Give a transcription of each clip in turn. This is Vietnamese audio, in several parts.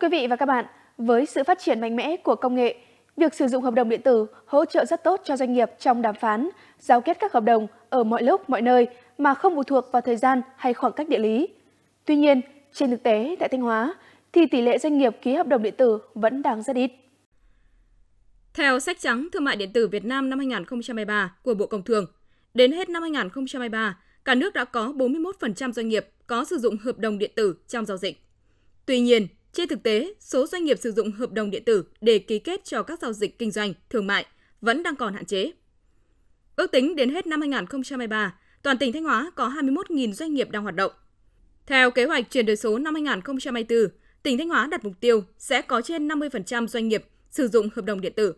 Thưa quý vị và các bạn, với sự phát triển mạnh mẽ của công nghệ, việc sử dụng hợp đồng điện tử hỗ trợ rất tốt cho doanh nghiệp trong đàm phán, giao kết các hợp đồng ở mọi lúc, mọi nơi mà không phụ thuộc vào thời gian hay khoảng cách địa lý. Tuy nhiên, trên thực tế tại Thanh Hóa thì tỷ lệ doanh nghiệp ký hợp đồng điện tử vẫn đang rất ít. Theo sách trắng Thương mại điện tử Việt Nam năm 2023 của Bộ Công Thương, đến hết năm 2023, cả nước đã có 41% doanh nghiệp có sử dụng hợp đồng điện tử trong giao dịch. Tuy nhiên, trên thực tế, số doanh nghiệp sử dụng hợp đồng điện tử để ký kết cho các giao dịch kinh doanh, thương mại vẫn đang còn hạn chế. Ước tính đến hết năm 2023, toàn tỉnh Thanh Hóa có 21.000 doanh nghiệp đang hoạt động. Theo kế hoạch chuyển đổi số năm 2024, tỉnh Thanh Hóa đặt mục tiêu sẽ có trên 50% doanh nghiệp sử dụng hợp đồng điện tử.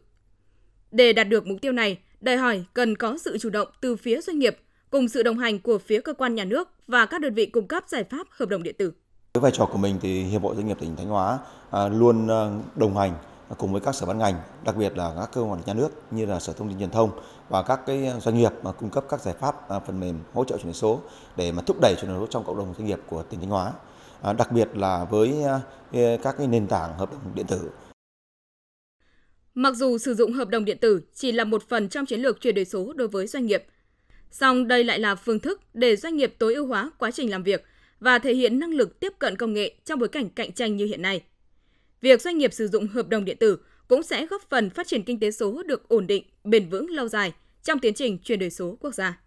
Để đạt được mục tiêu này, đòi hỏi cần có sự chủ động từ phía doanh nghiệp cùng sự đồng hành của phía cơ quan nhà nước và các đơn vị cung cấp giải pháp hợp đồng điện tử. Với vai trò của mình thì Hiệp hội Doanh nghiệp tỉnh Thanh Hóa à, luôn ờ, đồng hành cùng với các sở ban ngành, đặc biệt là các cơ quan nhà nước như là Sở Thông tin Truyền thông và các cái doanh nghiệp mà cung cấp các giải pháp à, phần mềm hỗ trợ chuyển đổi số để mà thúc đẩy chuyển đổi số trong cộng đồng doanh nghiệp của tỉnh Thanh Hóa. À, đặc biệt là với các cái nền tảng hợp đồng điện tử. Mặc dù sử dụng hợp đồng điện tử chỉ là một phần trong chiến lược chuyển đổi số đối với doanh nghiệp, song đây lại là phương thức để doanh nghiệp tối ưu hóa quá trình làm việc – và thể hiện năng lực tiếp cận công nghệ trong bối cảnh cạnh tranh như hiện nay. Việc doanh nghiệp sử dụng hợp đồng điện tử cũng sẽ góp phần phát triển kinh tế số được ổn định, bền vững lâu dài trong tiến trình chuyển đổi số quốc gia.